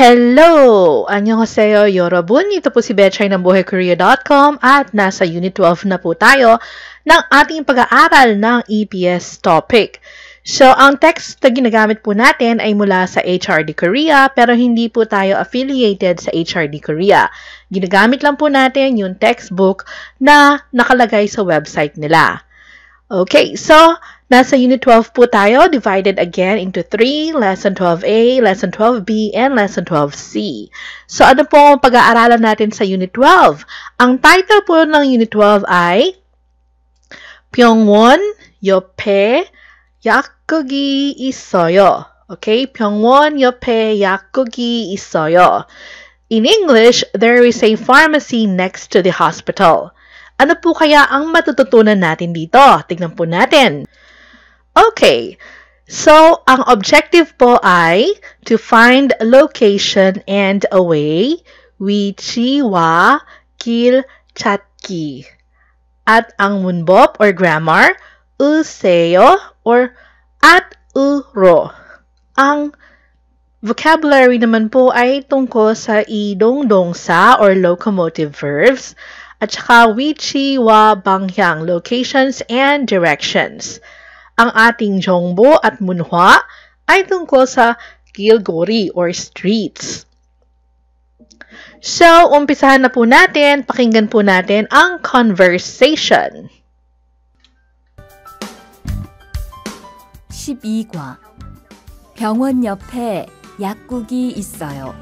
Hello! Annyeonghaseyo, Yorobun. Ito po si Betchay ng BuhayKorea.com at nasa Unit 12 na po tayo ng ating pag-aaral ng EPS topic. So, ang text na ginagamit po natin ay mula sa HRD Korea pero hindi po tayo affiliated sa HRD Korea. Ginagamit lang po natin yung textbook na nakalagay sa website nila. Okay, so Nasa Unit 12 po tayo, divided again into 3, Lesson 12A, Lesson 12B, and Lesson 12C. So ano po ang pag-aaralan natin sa Unit 12? Ang title po ng Unit 12 ay Pyongwon, Yope, Yakugi Isoyo. Okay, Pyongwon, Yope, Yakugi Isoyo. In English, there is a pharmacy next to the hospital. Ano po kaya ang matututunan natin dito? Tignan po natin. Okay, so ang objective po ay to find location and a away wichiwa kil chatki. At ang munbop or grammar, useyo or at uro. Ang vocabulary naman po ay tungkol sa idong-dongsa or locomotive verbs at saka wichi wa banghyang locations and directions. Ang ating Jongbo at Munhwa ay tungkol sa Kilgori or streets. So, umpisahan na po natin, pakinggan po natin ang conversation. 12과 병원 옆에 약국이 있어요.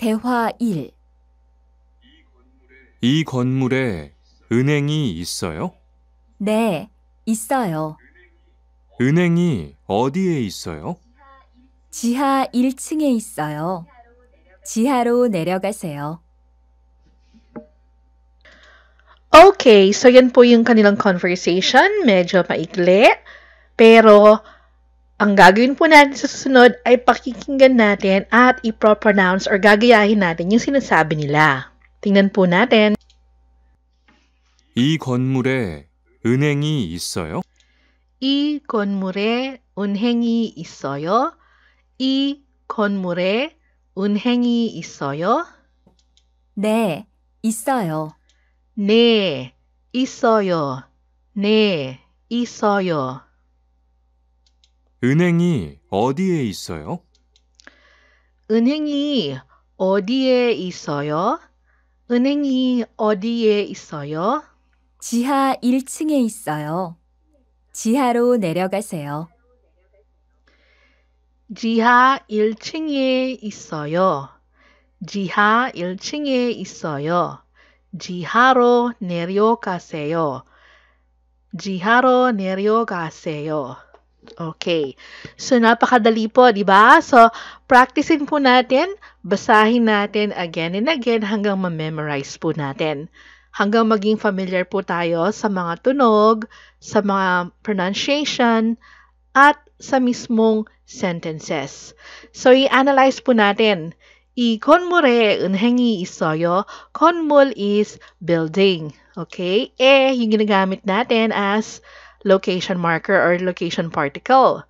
대화 1이 건물에 은행이 있어요? 네, 있어요. 은행이 어디에 있어요? 지하 1층에 있어요. 지하로 내려가세요. Okay, so yan po yung kanilang conversation. Medyo maikli. Pero, ang gagawin po natin sa susunod ay pakikinggan natin at ipropronounce or gagayahin natin yung sinasabi nila. Tingnan po natin. 이 건물에 은행이 있어요? 이 건물에 은행이 있어요? 이 건물에 은행이 있어요? 네, 있어요. 네, 있어요. 네, 있어요. 은행이 어디에 있어요? 은행이 어디에 있어요? 은행이 어디에 있어요? 지하 1층에 있어요. 지하로 내려가세요. 지하 1층에 있어요. 지하 1층에 있어요. 지하로 내려가세요. 지하로 내려가세요. Okay. So, napakadali po, di ba? So, practicein po natin, basahin natin again and again hanggang ma-memorize po natin. Hanggang maging familiar po tayo sa mga tunog, sa mga pronunciation, at sa mismong sentences. So, i-analyze po natin. 이건물의 은행이 있어요. konmul is building. Okay? Eh, yung ginagamit natin as location marker or location particle.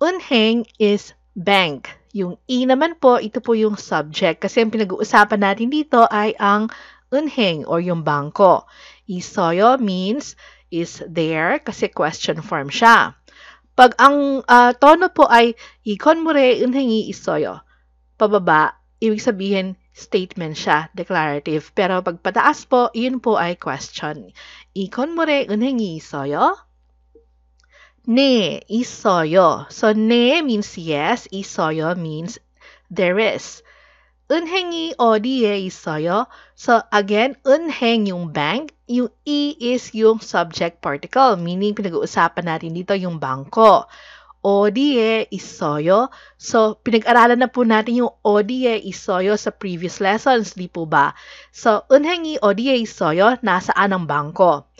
Unheng is bank. Yung E naman po, ito po yung subject. Kasi yung pinag-uusapan natin dito ay ang unheng or yung bangko. Isoyo means is there kasi question form siya. Pag ang uh, tono po ay ikonmure unhengi isoyo, pababa, ibig sabihin statement siya, declarative. Pero pagpataas po, yun po ay question. Ikon mure uneng isoyo? Ne, isoyo. So, ne means yes, isoyo means there is. Unhengi o die isoyo. So, again, unheng yung bank. Yung e is yung subject particle, meaning pinag-uusapan natin dito yung bangko. ODE isoyo. So, pinag-aralan na po natin yung ODE isoyo sa previous lessons, di po ba? So, unhengi ODE isoyo, nasaan ang bangko?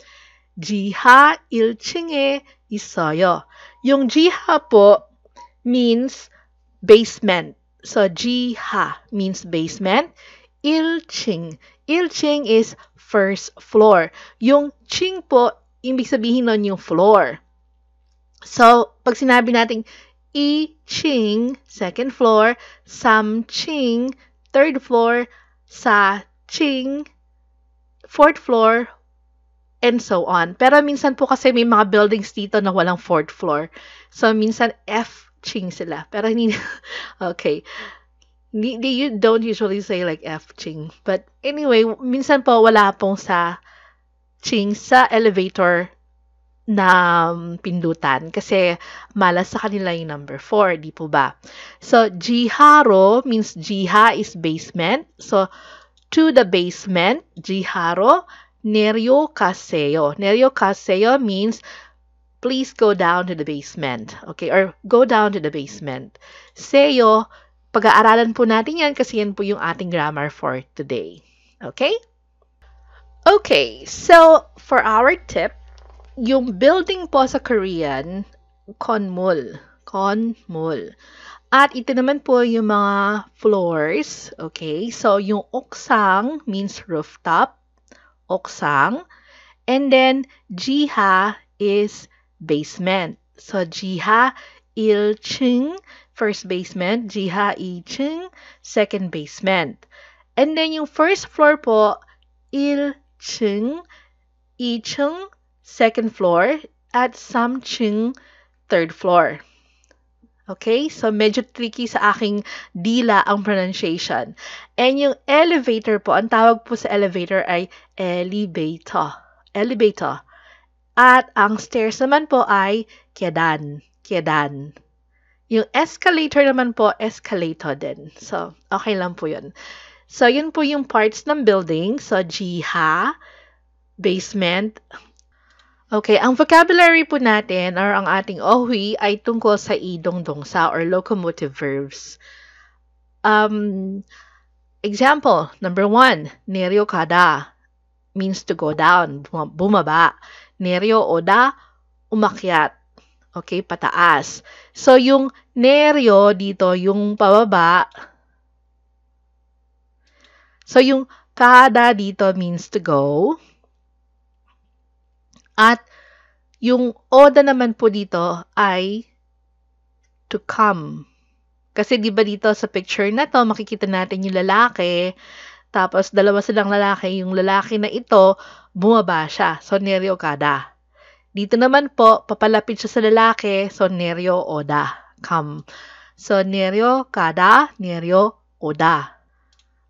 Jiha ilchinge isoyo. Yung jiha po means basement. So, jiha means basement. Ilching. Ilching is first floor. Yung ching po, ibig sabihin nun yung floor. So, pag sinabi nating I Ching, second floor, Sam Ching, third floor, Sa Ching, fourth floor, and so on. Pero minsan po kasi may mga buildings dito na walang fourth floor. So, minsan F Ching sila. Pero hindi, okay. Hindi, you don't usually say like F Ching. But anyway, minsan po wala pong sa Ching sa elevator na um, pindutan kasi malas sa kanila yung number 4, di po ba? So, jiharo means jiha is basement. So, to the basement, jiharo, neryo kaseyo. Neryo kaseyo means please go down to the basement. Okay, or go down to the basement. Seyo, pag-aaralan po natin yan kasi yan po yung ating grammar for today. Okay? Okay, so for our tip, yung building po sa Korean, Konmul. Konmul. At ito naman po yung mga floors. Okay? So, yung oksang means rooftop. Oksang. And then, jiha is basement. So, jiha ilching, first basement. Jiha iching, second basement. And then, yung first floor po, ilching, icheng, second floor, at Samcheng, third floor. Okay? So, medyo tricky sa aking dila ang pronunciation. And yung elevator po, ang tawag po sa elevator ay elevator. Elevator. At ang stairs naman po ay kiedan. Kiedan. Yung escalator naman po, escalator din. So, okay lang po yun. So, yun po yung parts ng building. So, jiha, basement, Okay, ang vocabulary po natin or ang ating ohi ay tungkol sa idong dongsa or locomotive verbs. Um, example, number one, neryo kada means to go down, bumaba. Neryo oda, umakyat. Okay, pataas. So, yung neryo dito, yung pababa. So, yung kada dito means to go. At yung oda naman po dito ay to come. Kasi 'di ba dito sa picture na to makikita natin yung lalaki tapos dalawa silang lalaki, yung lalaki na ito bumaba siya, Soneri Okada. Dito naman po papalapit siya sa lalaki, Sonerio Oda. Come. Sonerio Kada, Nerio Oda.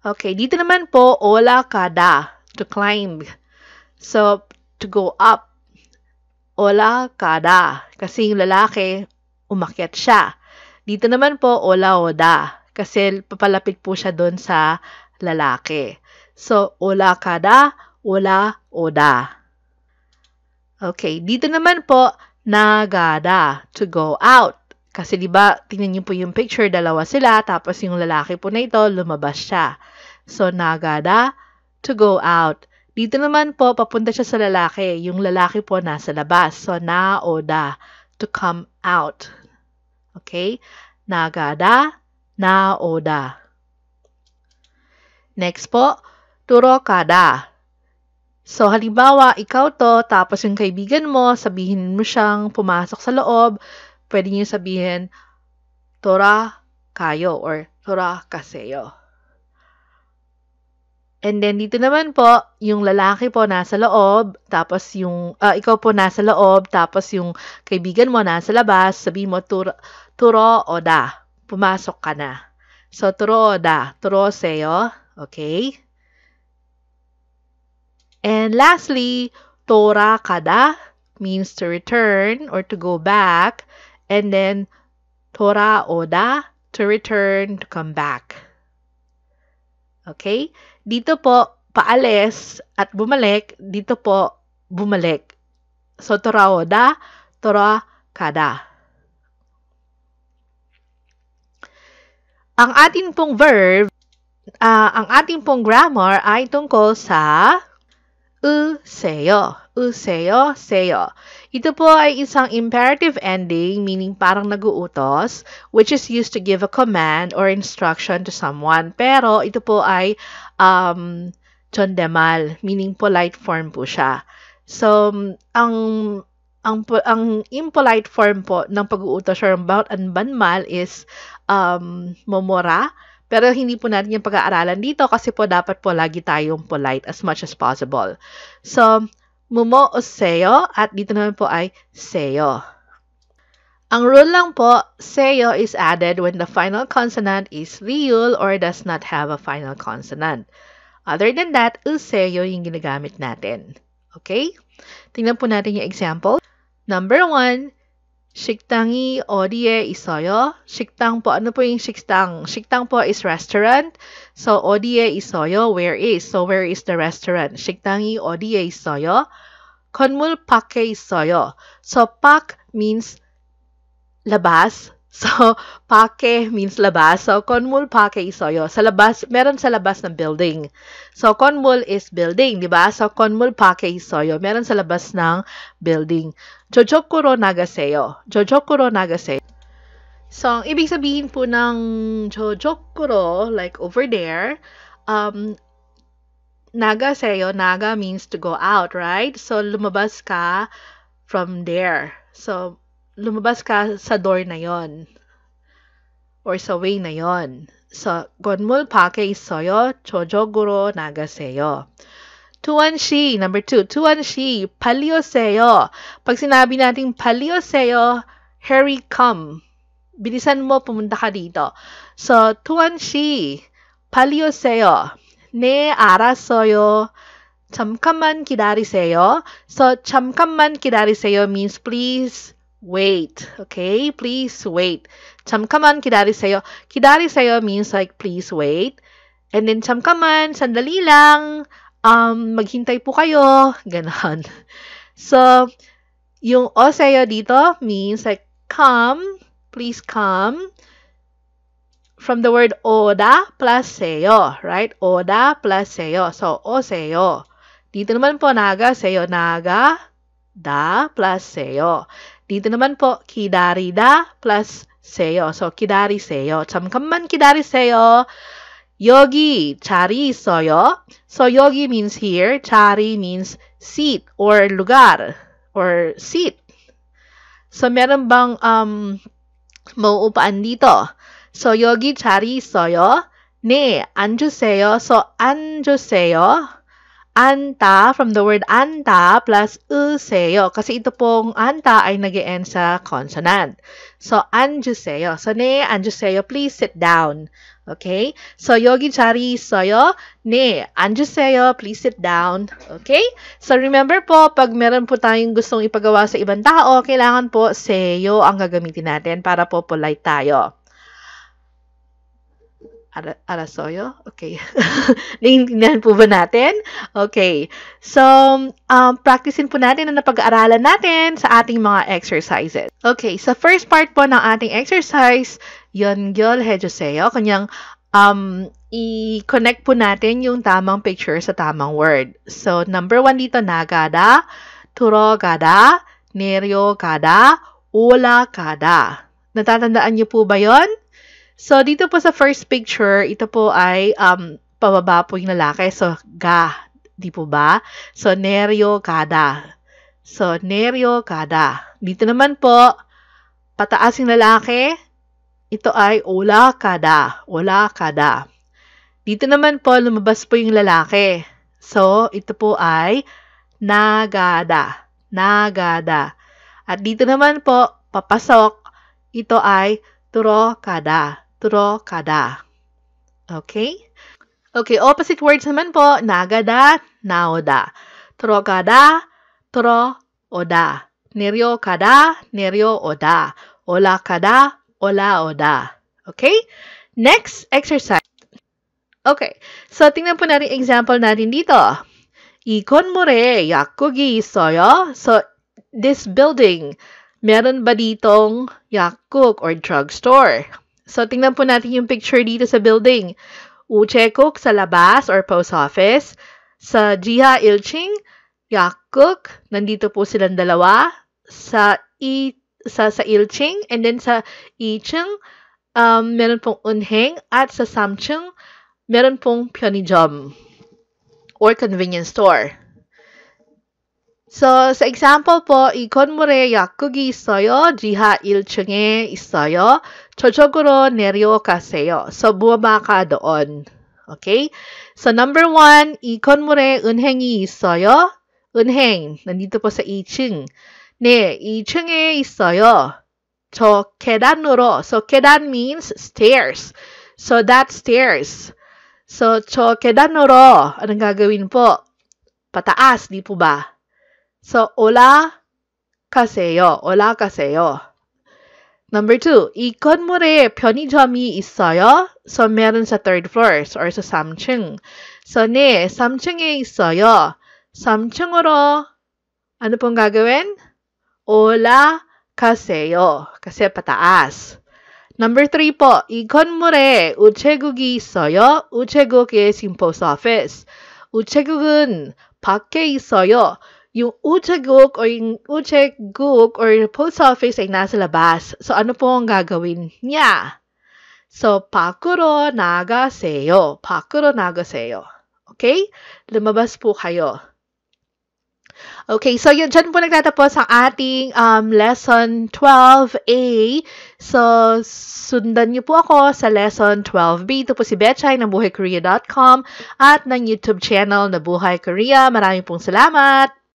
Okay, dito naman po, ola kada, to climb. So, to go up. Ola Kada kasi yung lalaki umakyat siya. Dito naman po Ola Oda kasi papalapit po siya doon sa lalaki. So Ola Kada, Ola Oda. Okay, dito naman po Nagada to go out. Kasi 'di ba, tingnan niyo po yung picture, dalawa sila tapos yung lalaki po na ito lumabas siya. So Nagada to go out. Dito naman po, papunta siya sa lalaki. Yung lalaki po nasa labas. So, na o da. To come out. Okay? Nagada, na o da. Next po, turo kada. So, halimbawa, ikaw to, tapos yung kaibigan mo, sabihin mo siyang pumasok sa loob, pwede niyo sabihin, tora kayo or tora kaseyo. And then, dito naman po, yung lalaki po nasa loob, tapos yung, uh, ikaw po nasa loob, tapos yung kaibigan mo nasa labas, sabi mo, turo, turo o da, pumasok ka na. So, turo o da, turo seyo, okay? And lastly, tora kada means to return or to go back. And then, tora oda, to return, to come back. Okay? Dito po, paalis at bumalik. Dito po, bumalik. So, torao da, tora kada. Ang ating pong verb, uh, ang ating pong grammar ay tungkol sa 으세요. 으세요, 세요. Ito po ay isang imperative ending, meaning parang naguutos, which is used to give a command or instruction to someone. Pero ito po ay um, chondemal, meaning polite form po siya. So, ang ang ang impolite form po ng pag-uutos or banmal is um, momora, pero hindi po natin yung pag-aaralan dito kasi po dapat po lagi tayong polite as much as possible. So, mumo o seyo at dito naman po ay seyo. Ang rule lang po, seyo is added when the final consonant is real or does not have a final consonant. Other than that, useyo yung ginagamit natin. Okay? Tingnan po natin yung example. Number one, 식당이 어디에 있어요? 식당 po, ano po yung 식당? 식당 po is restaurant. So, 어디에 있어요? Where is? So, where is the restaurant? 식당이 어디에 있어요? 건물 밖에 있어요. So, 밖 means labas. So, pake means labas. So, Konmul pake isoyo. Sa labas, meron sa labas ng building. So, Konmul is building, di ba? So, Konmul pake isoyo. Meron sa labas ng building. Jojokuro nagaseyo. Jojokuro nagaseyo. So, ang ibig sabihin po ng jojokuro, like over there, um, nagaseyo, naga means to go out, right? So, lumabas ka from there. So, lumabas ka sa door na yon or sa way na yon. sa So, gonmul pake isoyo, chojoguro nagaseyo. Tuanshi, number two, tuanshi, palioseyo. Pag sinabi nating palioseyo, hurry come. Bilisan mo, pumunta ka dito. So, tuanshi, palioseyo, ne arasoyo, 잠깐만 기다리세요. So, 잠깐만 기다리세요 means please wait. Okay? Please wait. Chamkaman, kidari sayo. Kidari sayo means like, please wait. And then, chamkaman, sandali lang. Um, maghintay po kayo. Ganon. So, yung o sayo dito means like, come, please come. From the word oda plus sayo, right? Oda plus sayo. So, o sayo. Dito naman po naga, sayo naga, da plus sayo. Dito naman po, kidarida plus seyo. So, kidari seyo. Chamkamman kidari seyo. Yogi, chari soyo. So, yogi means here. Chari means seat or lugar or seat. So, meron bang um, mauupaan dito? So, yogi, chari soyo. Ne, anjuseyo. So, anjuseyo anta from the word anta plus seyo kasi ito pong anta ay nag end sa consonant. So, anjuseyo. So, ne, anjuseyo, please sit down. Okay? So, yogi chari soyo, ne, anjuseyo, please sit down. Okay? So, remember po, pag meron po tayong gustong ipagawa sa ibang tao, kailangan po seyo ang gagamitin natin para po polite tayo. Ara- Arasoyo? Okay. Naiintindihan po ba natin? Okay. So, um, practicein po natin ang napag-aaralan natin sa ating mga exercises. Okay, sa first part po ng ating exercise, yon Yongyol Hejoseyo, kanyang um, i-connect po natin yung tamang picture sa tamang word. So, number one dito, nagada, turogada, neryogada, ulakada. Natatandaan niyo po ba yon? So, dito po sa first picture, ito po ay um, pababa po yung lalaki. So, ga, di po ba? So, neryo kada. So, neryo kada. Dito naman po, pataas yung lalaki. Ito ay ola kada. Ola kada. Dito naman po, lumabas po yung lalaki. So, ito po ay nagada. Nagada. At dito naman po, papasok, ito ay turo kada trocada. Okay? Okay, opposite words naman po, nagada, naoda. Trocada, tro, oda. Neryo kada, neryo oda. Ola kada, ola oda. Okay? Next exercise. Okay, so tingnan po natin example natin dito. Ikon mo re, yakugi isoyo. So, this building, meron ba ditong yakuk or drugstore? So, tingnan po natin yung picture dito sa building. Uchekuk sa labas or post office. Sa Jiha Ilching, Yakuk, nandito po silang dalawa. Sa I, sa, sa Ilching, and then sa Icheng, um, meron pong Unheng, at sa Samcheng, meron pong Pyeonijom or convenience store. So, sa example po, 이건물의 약국이 있어요. 지하 1층에 있어요. 저쪽으로 내려가세요. So, bumaba ka doon. Okay? So, number one, 이 건물에 은행이 있어요. 은행, nandito po sa iching. Ne, 네, 2층에 있어요. 저 계단으로. So, kedan means stairs. So, that stairs. So, 저 계단으로, anong gagawin po? Pataas, di po ba? So 올라가세요. 올라가세요. Number two, 이 건물에 편의점이 있어요. So meron sa third floor or sa 3층. So 네, 3층에 있어요. 3층으로 ano pong gagawin? 올라가세요. Kasi pataas. Number three po, 이 건물에 우체국이 있어요. 우체국 is in post office. 우체국은 밖에 있어요. yung Uchaguk or yung Uchaguk or post office ay nasa labas. So, ano po ang gagawin niya? So, pakuro nagaseyo. Pakuro nagaseyo. Okay? Lumabas po kayo. Okay, so yun, dyan po nagtatapos ang ating um, lesson 12A. So, sundan niyo po ako sa lesson 12B. Ito po si Betchay ng buhaykorea.com at ng YouTube channel na Buhay Korea. Maraming pong salamat!